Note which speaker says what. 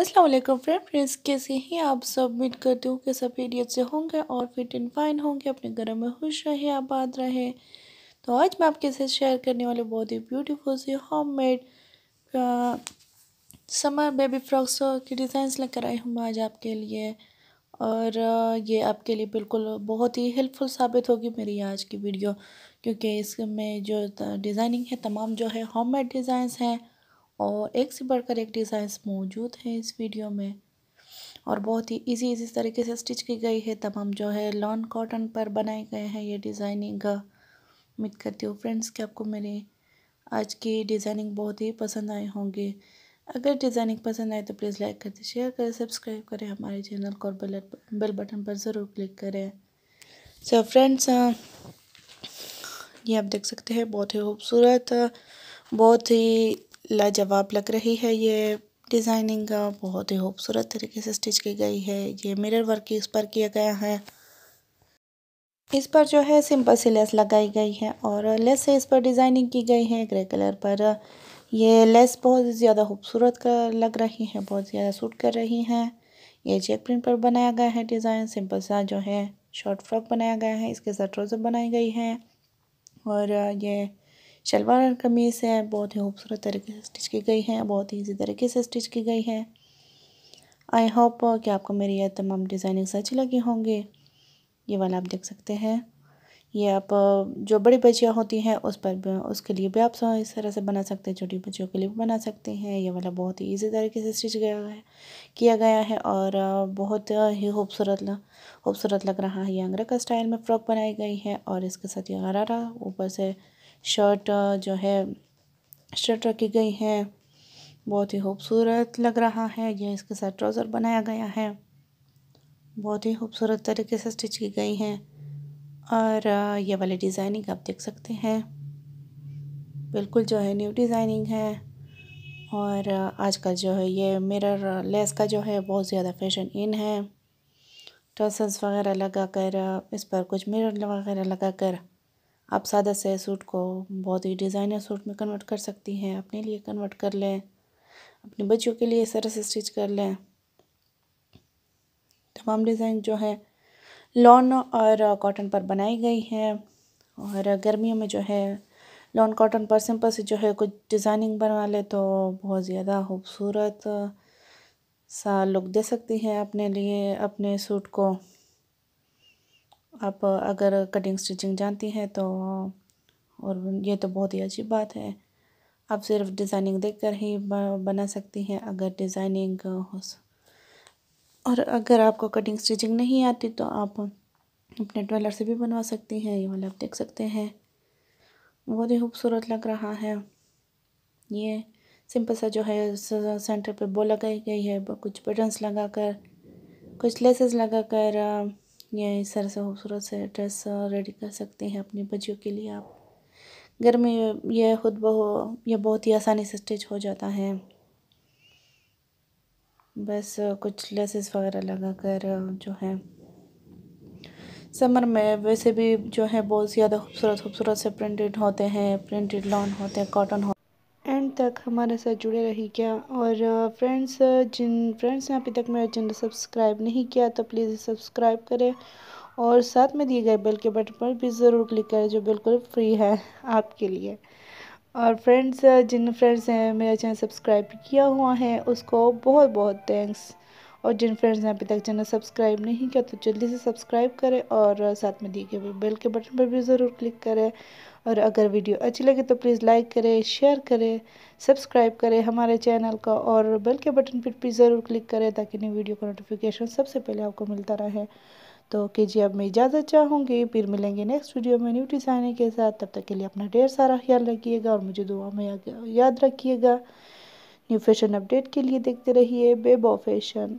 Speaker 1: Aslam friend friends कैसे हैं आप सब उम्मीद करती हूँ कि सब एडियत से होंगे और फिट एंड फाइन होंगे अपने घर में खुश रहे आबाद रहे तो आज मैं आपके साथ शेयर करने वाले बहुत ही ब्यूटीफुल से home made summer baby frocks के डिज़ाइंस लेकर आई हूँ आज आपके लिए और ये आपके लिए बिल्कुल बहुत ही हेल्पफुल साबित होगी मेरी आज की वीडियो क्योंकि इसमें जो डिज़ाइनिंग है तमाम जो है होम मेड डिज़ाइंस हैं और एक से बढ़कर एक डिज़ाइंस मौजूद हैं इस वीडियो में और बहुत ही इजी इजी तरीके से स्टिच की गई है तमाम जो है लॉन कॉटन पर बनाए गए हैं ये डिज़ाइनिंग उम्मीद करती हूँ फ्रेंड्स कि आपको मेरी आज की डिज़ाइनिंग बहुत ही पसंद आए होंगे अगर डिज़ाइनिंग पसंद आए तो प्लीज़ लाइक करें शेयर करें सब्सक्राइब करें हमारे चैनल को और बेल बेल बटन पर ज़रूर क्लिक करें सो so फ्रेंड्स ये आप देख सकते हैं बहुत ही खूबसूरत बहुत ही लाजवाब लग रही है ये डिज़ाइनिंग बहुत ही खूबसूरत तरीके से स्टिच की गई है ये मिरर वर्क इस पर किया गया है इस पर जो है सिंपल सी लेस लगाई गई है और लेस से इस पर डिज़ाइनिंग की गई है ग्रे कलर पर ये लेस बहुत ज़्यादा खूबसूरत लग रही है बहुत ज़्यादा सूट कर रही हैं ये चेक प्रिंट पर बनाया गया है डिज़ाइन सिंपल सा जो है शॉर्ट फ्रॉक बनाया गया है इसके साथ ट्रोजर बनाई गई है और ये शलवार कमीज है बहुत ही खूबसूरत तरीके से स्टिच की गई है बहुत ही ईजी तरीके से स्टिच की गई है आई होप कि आपको मेरी यह तमाम डिज़ाइनिंग्स अच्छी लगी होंगी ये वाला आप देख सकते हैं ये आप जो बड़ी बचियाँ होती हैं उस पर भी उसके लिए भी आप इस तरह से बना सकते हैं छोटी बच्चियों के लिए भी बना सकते हैं ये वाला बहुत ही ईजी तरीके से स्टिच गया है किया गया है और बहुत ही खूबसूरत खूबसूरत लग रहा है ये अंगरा का स्टाइल में फ्रॉक बनाई गई है और इसके साथ ये गरारा ऊपर से शर्ट जो है शर्ट रखी गई है बहुत ही खूबसूरत लग रहा है यह इसके साथ ट्राउज़र बनाया गया है बहुत ही खूबसूरत तरीके से स्टिच की गई हैं और ये वाली डिज़ाइनिंग आप देख सकते हैं बिल्कुल जो है न्यू डिज़ाइनिंग है और आजकल जो है ये मिरर लेस का जो है बहुत ज़्यादा फैशन इन है ट्रसेस वगैरह लगाकर इस पर कुछ मिरर वगैरह लगाकर आप सादा से सूट को बहुत ही डिज़ाइनर सूट में कन्वर्ट कर सकती हैं अपने लिए कन्वर्ट कर लें अपने बच्चों के लिए सरस से स्टिच कर लें तमाम डिज़ाइन जो है लॉन और कॉटन पर बनाई गई हैं और गर्मियों में जो है लॉन कॉटन पर सिंपल से जो है कुछ डिज़ाइनिंग बनवा ले तो बहुत ज़्यादा खूबसूरत सा लुक दे सकती हैं अपने लिए अपने सूट को आप अगर कटिंग स्टिचिंग जानती हैं तो और ये तो बहुत ही अच्छी बात है आप सिर्फ डिज़ाइनिंग देखकर ही बना सकती हैं अगर डिज़ाइनिंग और अगर आपको कटिंग स्टिचिंग नहीं आती तो आप अपने ट्वेलर से भी बनवा सकती हैं ये वाला आप देख सकते हैं बहुत ही खूबसूरत लग रहा है ये सिंपल सा जो है सेंटर पे बो लगाई गई है कुछ बटन्स लगाकर कुछ लेसेस लगाकर या इस तरह से खूबसूरत से ड्रेस रेडी कर सकते हैं अपनी बच्चियों के लिए आप घर में यह खुद बहु यह बहुत ही आसानी से स्टिच हो जाता है बस कुछ लेसेस वगैरह लगा कर जो है समर में वैसे भी जो है बहुत ज़्यादा खूबसूरत खूबसूरत से प्रिंटेड होते हैं प्रिंटेड लॉन होते हैं कॉटन हो तक हमारे साथ जुड़े रही क्या और फ्रेंड्स जिन फ्रेंड्स ने अभी तक मेरा चैनल सब्सक्राइब नहीं किया तो प्लीज़ सब्सक्राइब करें और साथ में दिए गए बेल के बटन पर भी ज़रूर क्लिक करें जो बिल्कुल फ्री है आपके लिए और फ्रेंड्स जिन फ्रेंड्स ने मेरा चैनल सब्सक्राइब किया हुआ है उसको बहुत बहुत थैंक्स और जिन फ्रेंड्स ने अभी तक चैनल सब्सक्राइब नहीं किया तो जल्दी से सब्सक्राइब करें और साथ में दिए गए बेल के बटन पर भी ज़रूर क्लिक करें और अगर वीडियो अच्छी लगे तो प्लीज़ लाइक करें शेयर करें सब्सक्राइब करें हमारे चैनल का और बेल के बटन पर भी ज़रूर क्लिक करें ताकि नई वीडियो का नोटिफिकेशन सबसे पहले आपको मिलता रहे तो कीजिए अब मैं इजाज़त चाहूँगी फिर मिलेंगे नेक्स्ट वीडियो में न्यू डिज़ाइने के साथ तब तक के लिए अपना ढेर सारा ख्याल रखिएगा और मुझे दुआ में याद रखिएगा न्यू फैशन अपडेट के लिए देखते रहिए बेबो फैशन